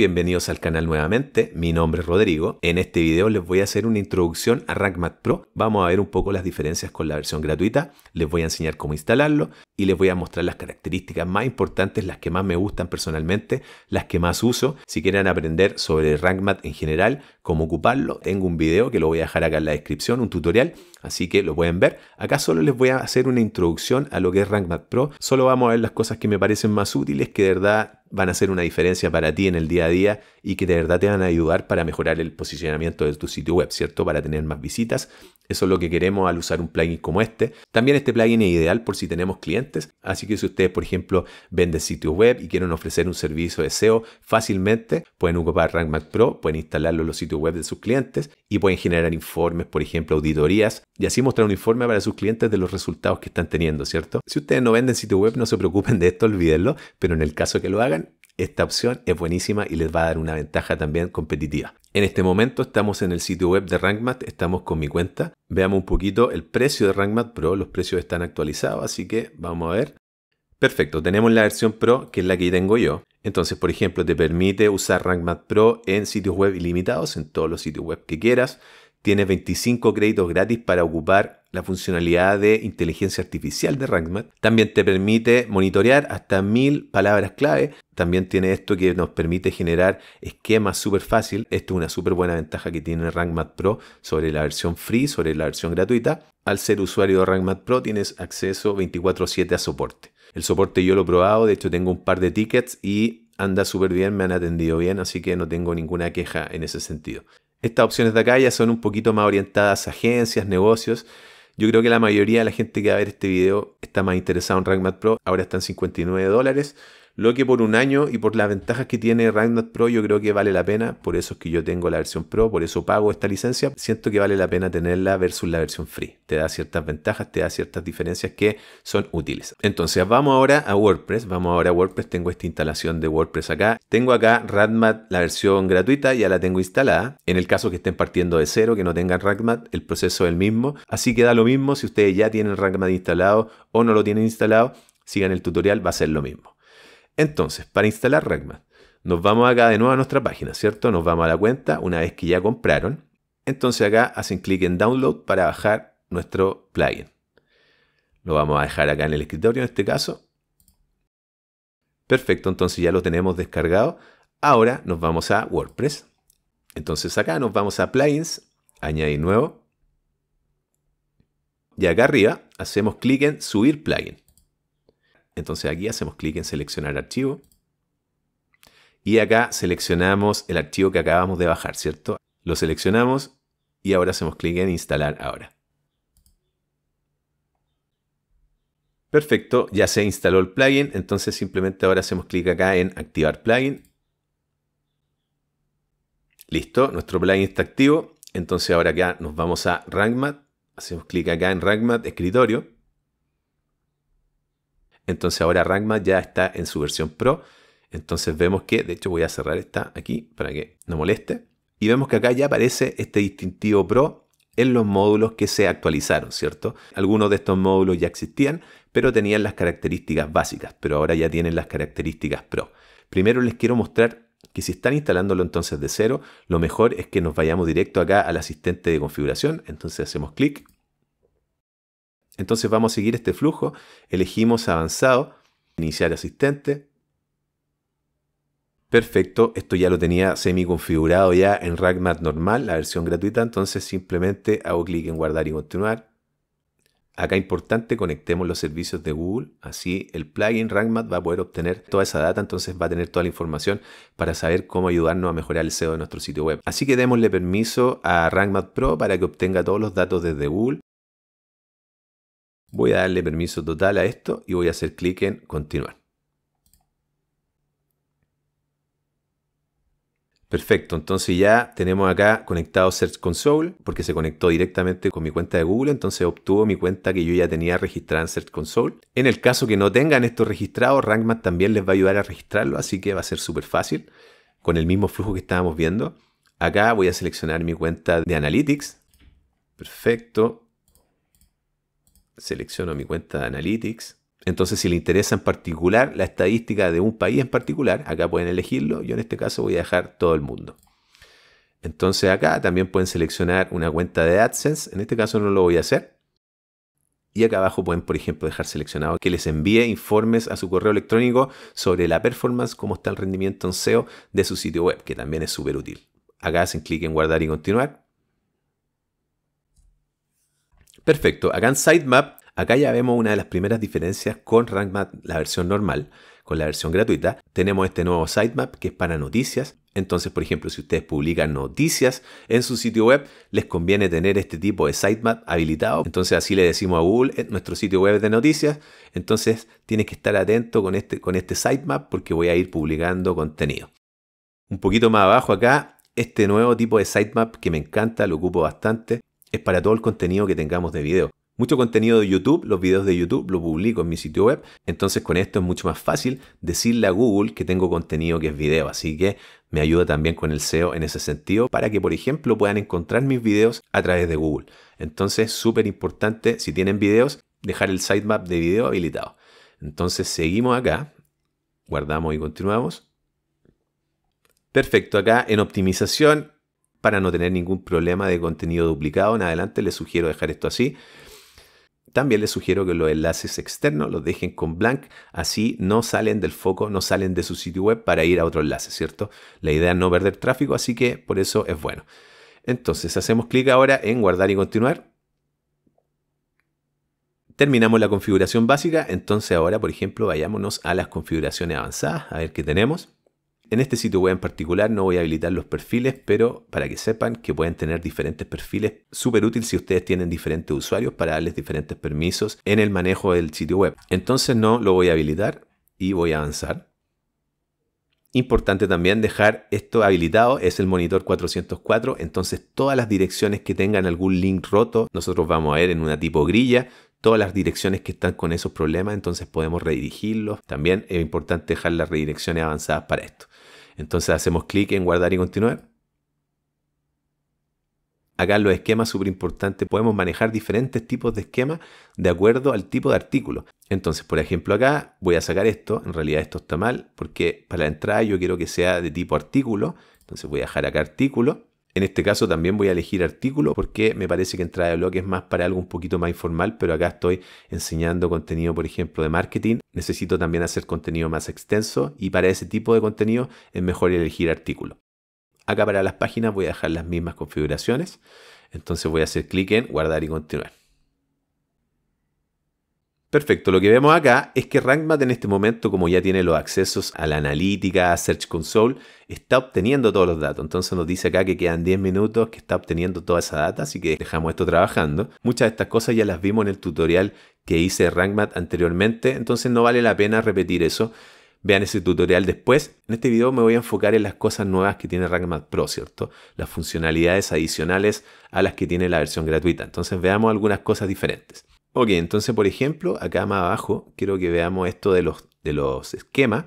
Bienvenidos al canal nuevamente, mi nombre es Rodrigo. En este video les voy a hacer una introducción a RankMath Pro. Vamos a ver un poco las diferencias con la versión gratuita, les voy a enseñar cómo instalarlo y les voy a mostrar las características más importantes, las que más me gustan personalmente, las que más uso. Si quieren aprender sobre RankMath en general, cómo ocuparlo, tengo un video que lo voy a dejar acá en la descripción, un tutorial, así que lo pueden ver. Acá solo les voy a hacer una introducción a lo que es RankMath Pro, solo vamos a ver las cosas que me parecen más útiles, que de verdad van a hacer una diferencia para ti en el día a día y que de verdad te van a ayudar para mejorar el posicionamiento de tu sitio web, ¿cierto? Para tener más visitas eso es lo que queremos al usar un plugin como este. También este plugin es ideal por si tenemos clientes. Así que si ustedes, por ejemplo, venden sitios web y quieren ofrecer un servicio de SEO fácilmente, pueden ocupar RankMac Pro, pueden instalarlo en los sitios web de sus clientes y pueden generar informes, por ejemplo, auditorías y así mostrar un informe para sus clientes de los resultados que están teniendo, ¿cierto? Si ustedes no venden sitios web, no se preocupen de esto, olvídenlo, pero en el caso que lo hagan, esta opción es buenísima y les va a dar una ventaja también competitiva. En este momento estamos en el sitio web de RankMath, estamos con mi cuenta. Veamos un poquito el precio de RankMath Pro, los precios están actualizados, así que vamos a ver. Perfecto, tenemos la versión Pro, que es la que tengo yo. Entonces, por ejemplo, te permite usar RankMath Pro en sitios web ilimitados, en todos los sitios web que quieras. Tienes 25 créditos gratis para ocupar la funcionalidad de inteligencia artificial de RankMath. También te permite monitorear hasta mil palabras clave. También tiene esto que nos permite generar esquemas súper fácil. Esto es una súper buena ventaja que tiene RankMath Pro sobre la versión free, sobre la versión gratuita. Al ser usuario de RankMath Pro tienes acceso 24/7 a soporte. El soporte yo lo he probado, de hecho tengo un par de tickets y anda súper bien, me han atendido bien, así que no tengo ninguna queja en ese sentido. Estas opciones de acá ya son un poquito más orientadas a agencias, negocios. Yo creo que la mayoría de la gente que va a ver este video está más interesada en RankMath Pro. Ahora está en 59 dólares. Lo que por un año y por las ventajas que tiene Ragnar Pro yo creo que vale la pena. Por eso es que yo tengo la versión Pro, por eso pago esta licencia. Siento que vale la pena tenerla versus la versión free. Te da ciertas ventajas, te da ciertas diferencias que son útiles. Entonces vamos ahora a WordPress. Vamos ahora a WordPress. Tengo esta instalación de WordPress acá. Tengo acá Radmat, la versión gratuita, ya la tengo instalada. En el caso que estén partiendo de cero, que no tengan Radmat, el proceso es el mismo. Así que da lo mismo si ustedes ya tienen Radmat instalado o no lo tienen instalado. Sigan el tutorial, va a ser lo mismo. Entonces, para instalar Rackman, nos vamos acá de nuevo a nuestra página, ¿cierto? Nos vamos a la cuenta una vez que ya compraron. Entonces acá hacen clic en Download para bajar nuestro plugin. Lo vamos a dejar acá en el escritorio en este caso. Perfecto, entonces ya lo tenemos descargado. Ahora nos vamos a WordPress. Entonces acá nos vamos a Plugins, añadir nuevo. Y acá arriba hacemos clic en Subir plugin. Entonces aquí hacemos clic en seleccionar archivo. Y acá seleccionamos el archivo que acabamos de bajar, ¿cierto? Lo seleccionamos y ahora hacemos clic en instalar ahora. Perfecto, ya se instaló el plugin, entonces simplemente ahora hacemos clic acá en activar plugin. Listo, nuestro plugin está activo, entonces ahora acá nos vamos a RankMath, hacemos clic acá en RankMath escritorio entonces ahora Rangma ya está en su versión Pro. Entonces vemos que, de hecho voy a cerrar esta aquí para que no moleste. Y vemos que acá ya aparece este distintivo Pro en los módulos que se actualizaron, ¿cierto? Algunos de estos módulos ya existían, pero tenían las características básicas, pero ahora ya tienen las características Pro. Primero les quiero mostrar que si están instalándolo entonces de cero, lo mejor es que nos vayamos directo acá al asistente de configuración. Entonces hacemos clic entonces vamos a seguir este flujo, elegimos avanzado, iniciar asistente. Perfecto, esto ya lo tenía semi configurado ya en RackMath normal, la versión gratuita, entonces simplemente hago clic en guardar y continuar. Acá importante, conectemos los servicios de Google, así el plugin RankMath va a poder obtener toda esa data, entonces va a tener toda la información para saber cómo ayudarnos a mejorar el SEO de nuestro sitio web. Así que démosle permiso a RankMath Pro para que obtenga todos los datos desde Google Voy a darle permiso total a esto y voy a hacer clic en continuar. Perfecto, entonces ya tenemos acá conectado Search Console porque se conectó directamente con mi cuenta de Google, entonces obtuvo mi cuenta que yo ya tenía registrada en Search Console. En el caso que no tengan esto registrado, RankMath también les va a ayudar a registrarlo, así que va a ser súper fácil con el mismo flujo que estábamos viendo. Acá voy a seleccionar mi cuenta de Analytics. Perfecto selecciono mi cuenta de Analytics. Entonces, si le interesa en particular la estadística de un país en particular, acá pueden elegirlo. Yo en este caso voy a dejar todo el mundo. Entonces acá también pueden seleccionar una cuenta de AdSense. En este caso no lo voy a hacer. Y acá abajo pueden, por ejemplo, dejar seleccionado que les envíe informes a su correo electrónico sobre la performance, cómo está el rendimiento en SEO de su sitio web, que también es súper útil. Acá hacen clic en guardar y continuar Perfecto, acá en Sitemap, acá ya vemos una de las primeras diferencias con RankMap, la versión normal, con la versión gratuita. Tenemos este nuevo sitemap que es para noticias. Entonces, por ejemplo, si ustedes publican noticias en su sitio web, les conviene tener este tipo de sitemap habilitado. Entonces, así le decimos a Google, eh, nuestro sitio web de noticias. Entonces, tienes que estar atento con este, con este sitemap porque voy a ir publicando contenido. Un poquito más abajo acá, este nuevo tipo de sitemap que me encanta, lo ocupo bastante, es para todo el contenido que tengamos de video. Mucho contenido de YouTube, los videos de YouTube lo publico en mi sitio web, entonces con esto es mucho más fácil decirle a Google que tengo contenido que es video, así que me ayuda también con el SEO en ese sentido para que por ejemplo puedan encontrar mis videos a través de Google. Entonces súper importante si tienen videos dejar el sitemap de video habilitado. Entonces seguimos acá, guardamos y continuamos. Perfecto, acá en optimización para no tener ningún problema de contenido duplicado. En adelante les sugiero dejar esto así. También les sugiero que los enlaces externos los dejen con blank, así no salen del foco, no salen de su sitio web para ir a otro enlace, ¿cierto? La idea es no perder tráfico, así que por eso es bueno. Entonces hacemos clic ahora en guardar y continuar. Terminamos la configuración básica, entonces ahora por ejemplo vayámonos a las configuraciones avanzadas, a ver qué tenemos en este sitio web en particular no voy a habilitar los perfiles, pero para que sepan que pueden tener diferentes perfiles, súper útil si ustedes tienen diferentes usuarios para darles diferentes permisos en el manejo del sitio web. Entonces no lo voy a habilitar y voy a avanzar. Importante también dejar esto habilitado, es el monitor 404, entonces todas las direcciones que tengan algún link roto, nosotros vamos a ver en una tipo grilla, todas las direcciones que están con esos problemas, entonces podemos redirigirlos. También es importante dejar las redirecciones avanzadas para esto. Entonces hacemos clic en guardar y continuar. Acá los esquemas, súper importantes podemos manejar diferentes tipos de esquemas de acuerdo al tipo de artículo. Entonces, por ejemplo, acá voy a sacar esto. En realidad esto está mal porque para la entrada yo quiero que sea de tipo artículo. Entonces voy a dejar acá artículo. En este caso también voy a elegir artículo porque me parece que entrada de blog es más para algo un poquito más informal, pero acá estoy enseñando contenido, por ejemplo, de marketing. Necesito también hacer contenido más extenso y para ese tipo de contenido es mejor elegir artículo. Acá para las páginas voy a dejar las mismas configuraciones. Entonces voy a hacer clic en guardar y continuar. Perfecto, lo que vemos acá es que RankMath en este momento, como ya tiene los accesos a la analítica, a Search Console, está obteniendo todos los datos. Entonces nos dice acá que quedan 10 minutos, que está obteniendo toda esa data, así que dejamos esto trabajando. Muchas de estas cosas ya las vimos en el tutorial que hice de RankMath anteriormente, entonces no vale la pena repetir eso. Vean ese tutorial después. En este video me voy a enfocar en las cosas nuevas que tiene RankMath Pro, ¿cierto? Las funcionalidades adicionales a las que tiene la versión gratuita. Entonces veamos algunas cosas diferentes. Ok, entonces por ejemplo, acá más abajo quiero que veamos esto de los, de los esquemas.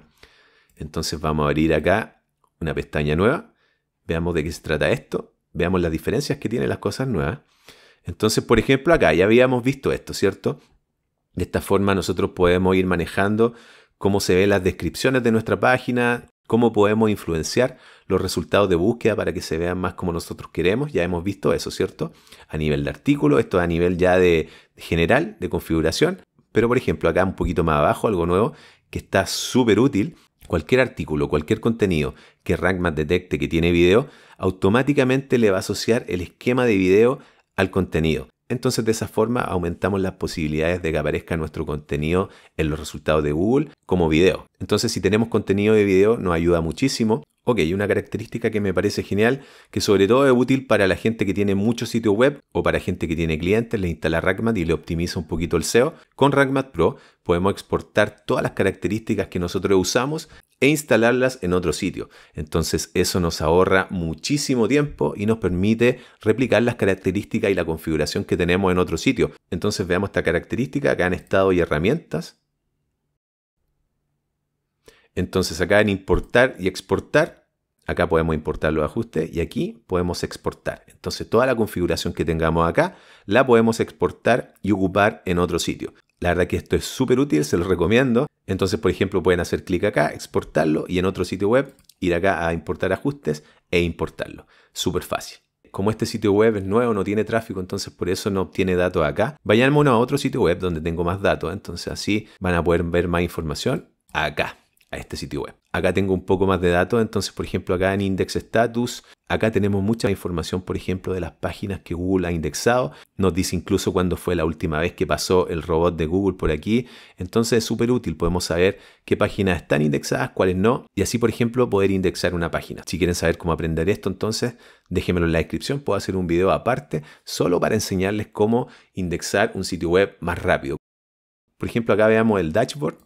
Entonces vamos a abrir acá una pestaña nueva. Veamos de qué se trata esto. Veamos las diferencias que tienen las cosas nuevas. Entonces, por ejemplo, acá ya habíamos visto esto, ¿cierto? De esta forma nosotros podemos ir manejando cómo se ven las descripciones de nuestra página, cómo podemos influenciar los resultados de búsqueda para que se vean más como nosotros queremos. Ya hemos visto eso, ¿cierto? A nivel de artículo, esto a nivel ya de general, de configuración. Pero por ejemplo, acá un poquito más abajo, algo nuevo que está súper útil. Cualquier artículo, cualquier contenido que RankMath detecte que tiene video, automáticamente le va a asociar el esquema de video al contenido. Entonces de esa forma aumentamos las posibilidades de que aparezca nuestro contenido en los resultados de Google como video. Entonces si tenemos contenido de video nos ayuda muchísimo. Ok, una característica que me parece genial, que sobre todo es útil para la gente que tiene muchos sitios web o para gente que tiene clientes, le instala Rackmat y le optimiza un poquito el SEO. Con Rackmat Pro podemos exportar todas las características que nosotros usamos e instalarlas en otro sitio. Entonces eso nos ahorra muchísimo tiempo y nos permite replicar las características y la configuración que tenemos en otro sitio. Entonces veamos esta característica acá en estado y herramientas. Entonces acá en importar y exportar, acá podemos importar los ajustes y aquí podemos exportar. Entonces toda la configuración que tengamos acá la podemos exportar y ocupar en otro sitio. La verdad que esto es súper útil, se lo recomiendo. Entonces, por ejemplo, pueden hacer clic acá, exportarlo y en otro sitio web ir acá a importar ajustes e importarlo. Súper fácil. Como este sitio web es nuevo, no tiene tráfico, entonces por eso no obtiene datos acá. Vayan a otro sitio web donde tengo más datos, entonces así van a poder ver más información acá a este sitio web. Acá tengo un poco más de datos, entonces por ejemplo acá en Index Status, acá tenemos mucha información por ejemplo de las páginas que Google ha indexado, nos dice incluso cuándo fue la última vez que pasó el robot de Google por aquí, entonces es súper útil, podemos saber qué páginas están indexadas, cuáles no, y así por ejemplo poder indexar una página. Si quieren saber cómo aprender esto, entonces déjenmelo en la descripción, puedo hacer un video aparte solo para enseñarles cómo indexar un sitio web más rápido. Por ejemplo, acá veamos el dashboard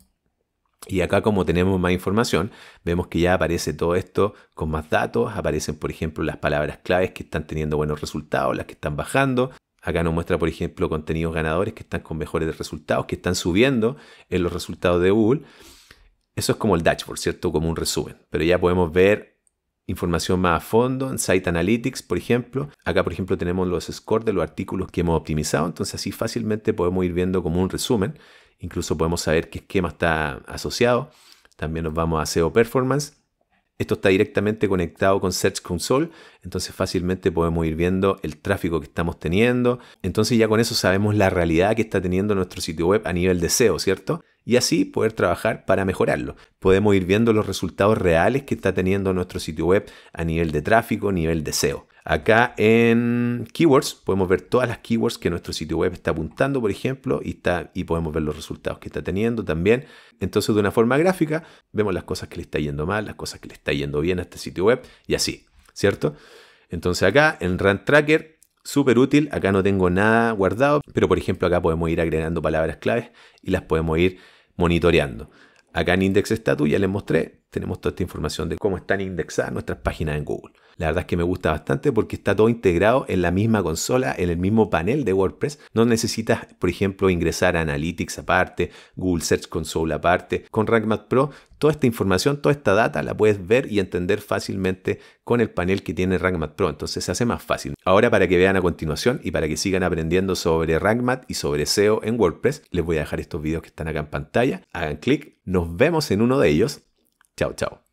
y acá como tenemos más información, vemos que ya aparece todo esto con más datos, aparecen por ejemplo las palabras claves que están teniendo buenos resultados, las que están bajando. Acá nos muestra por ejemplo contenidos ganadores que están con mejores resultados, que están subiendo en los resultados de Google. Eso es como el dashboard, ¿cierto? Como un resumen. Pero ya podemos ver información más a fondo en Site Analytics, por ejemplo. Acá, por ejemplo, tenemos los scores de los artículos que hemos optimizado. Entonces así fácilmente podemos ir viendo como un resumen Incluso podemos saber qué esquema está asociado. También nos vamos a SEO Performance. Esto está directamente conectado con Search Console, entonces fácilmente podemos ir viendo el tráfico que estamos teniendo. Entonces ya con eso sabemos la realidad que está teniendo nuestro sitio web a nivel de SEO, ¿cierto? y así poder trabajar para mejorarlo. Podemos ir viendo los resultados reales que está teniendo nuestro sitio web a nivel de tráfico, nivel de SEO. Acá en Keywords podemos ver todas las keywords que nuestro sitio web está apuntando, por ejemplo, y, está, y podemos ver los resultados que está teniendo también. Entonces, de una forma gráfica, vemos las cosas que le está yendo mal, las cosas que le está yendo bien a este sitio web y así, ¿cierto? Entonces acá en run Tracker, súper útil, acá no tengo nada guardado, pero por ejemplo acá podemos ir agregando palabras claves y las podemos ir monitoreando. Acá en Index Status ya les mostré tenemos toda esta información de cómo están indexadas nuestras páginas en Google. La verdad es que me gusta bastante porque está todo integrado en la misma consola, en el mismo panel de WordPress. No necesitas, por ejemplo, ingresar a Analytics aparte, Google Search Console aparte. Con RankMath Pro, toda esta información, toda esta data la puedes ver y entender fácilmente con el panel que tiene RankMath Pro. Entonces se hace más fácil. Ahora para que vean a continuación y para que sigan aprendiendo sobre RankMath y sobre SEO en WordPress, les voy a dejar estos videos que están acá en pantalla. Hagan clic. Nos vemos en uno de ellos. Chao, chao.